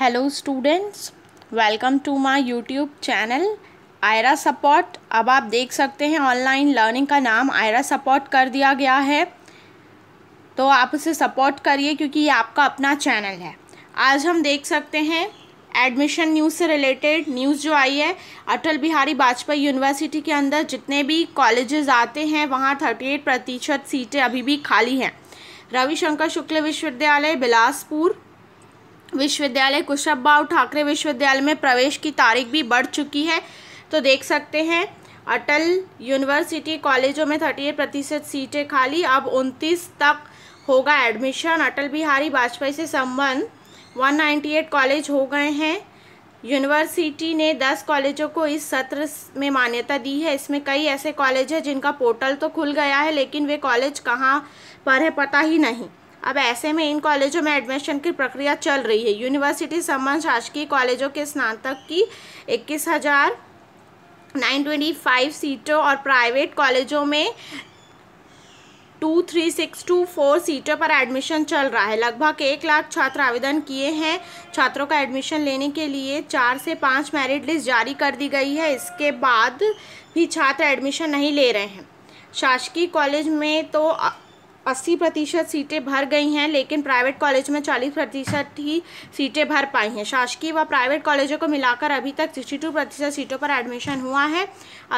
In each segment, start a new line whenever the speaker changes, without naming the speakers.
hello students welcome to my YouTube channel Ayra support अब आप देख सकते हैं ऑनलाइन लर्निंग का नाम आयरा सपोर्ट कर दिया गया है तो आप उसे सपोर्ट करिए क्योंकि ये आपका अपना चैनल है आज हम देख सकते हैं एडमिशन न्यूज़ से रिलेटेड न्यूज़ जो आई है अटल बिहारी वाजपेयी यूनिवर्सिटी के अंदर जितने भी कॉलेजेस आते हैं वहाँ थर्टी एट प्रतिशत सीटें अभी भी खाली हैं रविशंकर शुक्ल विश्वविद्यालय बिलासपुर विश्वविद्यालय कुशबा ठाकरे विश्वविद्यालय में प्रवेश की तारीख भी बढ़ चुकी है तो देख सकते हैं अटल यूनिवर्सिटी कॉलेजों में थर्टी एट प्रतिशत सीटें खाली अब उनतीस तक होगा एडमिशन अटल बिहारी वाजपेयी से संबंध 198 कॉलेज हो गए हैं यूनिवर्सिटी ने 10 कॉलेजों को इस सत्र में मान्यता दी है इसमें कई ऐसे कॉलेज हैं जिनका पोर्टल तो खुल गया है लेकिन वे कॉलेज कहाँ पर है पता ही नहीं अब ऐसे में इन कॉलेजों में एडमिशन की प्रक्रिया चल रही है यूनिवर्सिटी संबंध शासकीय कॉलेजों के स्नातक की इक्कीस हज़ार नाइन ट्वेंटी फाइव सीटों और प्राइवेट कॉलेजों में two three six two four सीटों पर एडमिशन चल रहा है लगभग एक लाख छात्र आवेदन किए हैं छात्रों का एडमिशन लेने के लिए चार से पाँच मेरिट लिस्ट जारी कर दी गई है इसके बाद भी छात्र एडमिशन नहीं ले रहे हैं शासकीय कॉलेज में तो अस्सी प्रतिशत सीटें भर गई हैं लेकिन प्राइवेट कॉलेज में चालीस प्रतिशत ही सीटें भर पाई हैं शासकीय व प्राइवेट कॉलेजों को मिलाकर अभी तक सिक्सटी टू प्रतिशत सीटों पर एडमिशन हुआ है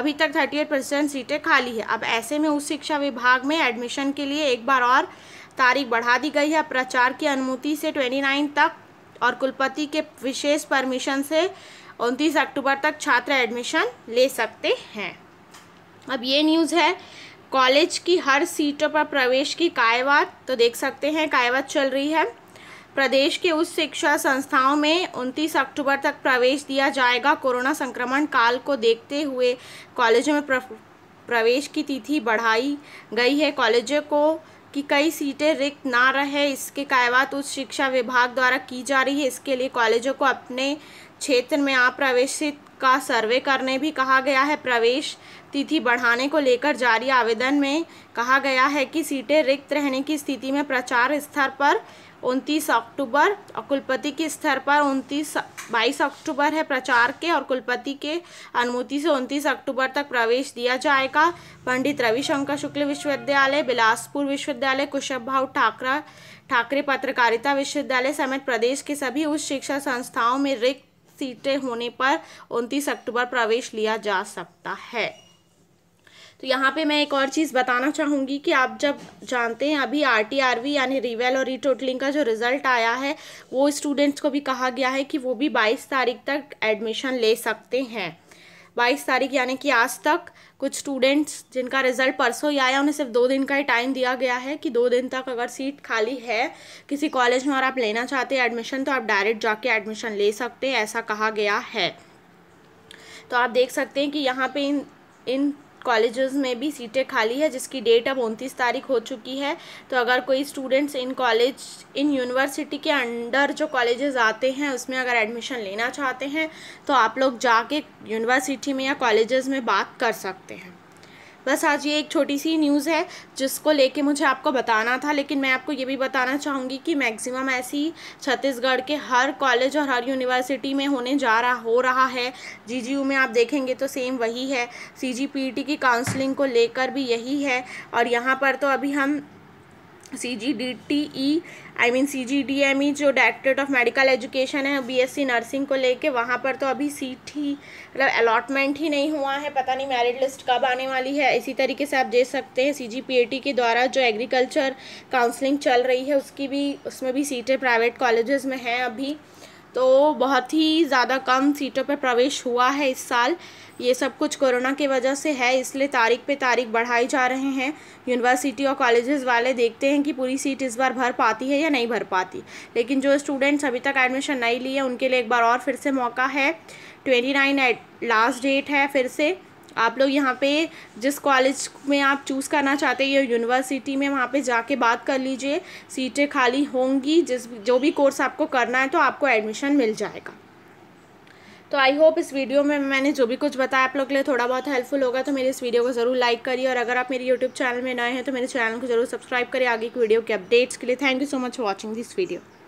अभी तक थर्टी एट प्रतिशत सीटें खाली है अब ऐसे में उच्च शिक्षा विभाग में एडमिशन के लिए एक बार और तारीख बढ़ा दी गई है प्रचार की अनुमति से ट्वेंटी नाइन तक और कुलपति के विशेष परमिशन से उनतीस अक्टूबर तक छात्र एडमिशन ले सकते हैं अब ये न्यूज़ है कॉलेज की हर सीटों पर प्रवेश की कायवात तो देख सकते हैं कायवात चल रही है प्रदेश के उच्च शिक्षा संस्थाओं में उनतीस अक्टूबर तक प्रवेश दिया जाएगा कोरोना संक्रमण काल को देखते हुए कॉलेजों में प्रवेश की तिथि बढ़ाई गई है कॉलेजों को कि कई सीटें रिक्त ना रहे इसके कायवात उच्च शिक्षा विभाग द्वारा की जा रही है इसके लिए कॉलेजों को अपने क्षेत्र में आप प्रवेशित का सर्वे करने भी कहा गया है प्रवेश तिथि बढ़ाने को लेकर जारी आवेदन में कहा गया है कि सीटें रिक्त रहने की स्थिति में प्रचार स्तर पर उनतीस अक्टूबर और कुलपति के स्तर पर उनतीस बाईस अक्टूबर है प्रचार के और कुलपति के अनुमति से उनतीस अक्टूबर तक प्रवेश दिया जाएगा पंडित रविशंकर शुक्ल विश्वविद्यालय बिलासपुर विश्वविद्यालय कुशभ भाव ठाकरा ठाकरे पत्रकारिता विश्वविद्यालय समेत प्रदेश के सभी उच्च शिक्षा संस्थाओं में रिक्त सीटें होने पर उनतीस अक्टूबर प्रवेश लिया जा सकता है तो यहाँ पे मैं एक और चीज़ बताना चाहूँगी कि आप जब जानते हैं अभी आर टी आर वी यानी रिवेल और रिटोटलिंग का जो रिज़ल्ट आया है वो स्टूडेंट्स को भी कहा गया है कि वो भी बाईस तारीख तक एडमिशन ले सकते हैं बाईस तारीख यानी कि आज तक कुछ स्टूडेंट्स जिनका रिजल्ट परसों ही आया उन्हें सिर्फ दो दिन का ही टाइम दिया गया है कि दो दिन तक अगर सीट खाली है किसी कॉलेज में और आप लेना चाहते हैं एडमिशन तो आप डायरेक्ट जाके एडमिशन ले सकते हैं ऐसा कहा गया है तो आप देख सकते हैं कि यहाँ पे इन इन कॉलेजेस में भी सीटें खाली है जिसकी डेट अब उनतीस तारीख हो चुकी है तो अगर कोई स्टूडेंट्स इन कॉलेज इन यूनिवर्सिटी के अंडर जो कॉलेजेस आते हैं उसमें अगर एडमिशन लेना चाहते हैं तो आप लोग जाके यूनिवर्सिटी में या कॉलेजेस में बात कर सकते हैं बस आज ये एक छोटी सी न्यूज़ है जिसको लेके मुझे आपको बताना था लेकिन मैं आपको ये भी बताना चाहूँगी कि मैक्सिमम ऐसी छत्तीसगढ़ के हर कॉलेज और हर यूनिवर्सिटी में होने जा रहा हो रहा है जीजीयू में आप देखेंगे तो सेम वही है सीजीपीटी की काउंसलिंग को लेकर भी यही है और यहाँ पर तो अभी हम C G D T E I mean C G D M E जो डायरेक्टरेट ऑफ मेडिकल एजुकेशन है बी एस सी नर्सिंग को लेके वहाँ पर तो अभी सीट ही मतलब अलॉटमेंट ही नहीं हुआ है पता नहीं मेरिट लिस्ट कब आने वाली है इसी तरीके से आप दे सकते हैं सी जी पी ए टी के द्वारा जो एग्रीकल्चर काउंसलिंग चल रही है उसकी भी उसमें भी सीटें प्राइवेट कॉलेजेस में हैं अभी तो बहुत ही ज़्यादा कम सीटों पर प्रवेश हुआ है इस साल ये सब कुछ कोरोना की वजह से है इसलिए तारीख पे तारीख बढ़ाई जा रहे हैं यूनिवर्सिटी और कॉलेजेस वाले देखते हैं कि पूरी सीट इस बार भर पाती है या नहीं भर पाती लेकिन जो स्टूडेंट्स अभी तक एडमिशन नहीं लिए उनके लिए एक बार और फिर से मौका है ट्वेंटी नाइन लास्ट डेट है फिर से आप लोग यहाँ पे जिस कॉलेज में आप चूज़ करना चाहते हैं या यूनिवर्सिटी में वहाँ पे जाके बात कर लीजिए सीटें खाली होंगी जिस जो भी कोर्स आपको करना है तो आपको एडमिशन मिल जाएगा तो आई होप इस वीडियो में मैंने जो भी कुछ बताया आप लोग के लिए थोड़ा बहुत हेल्पफुल होगा तो मेरे इस वीडियो को ज़रूर लाइक करिए और अगर आप मेरे यूट्यूब चैनल में नए हैं तो मेरे चैनल को जरूर सब्सक्राइब करिए आगे की वीडियो के अपडेट्स के लिए thank you so much watching this video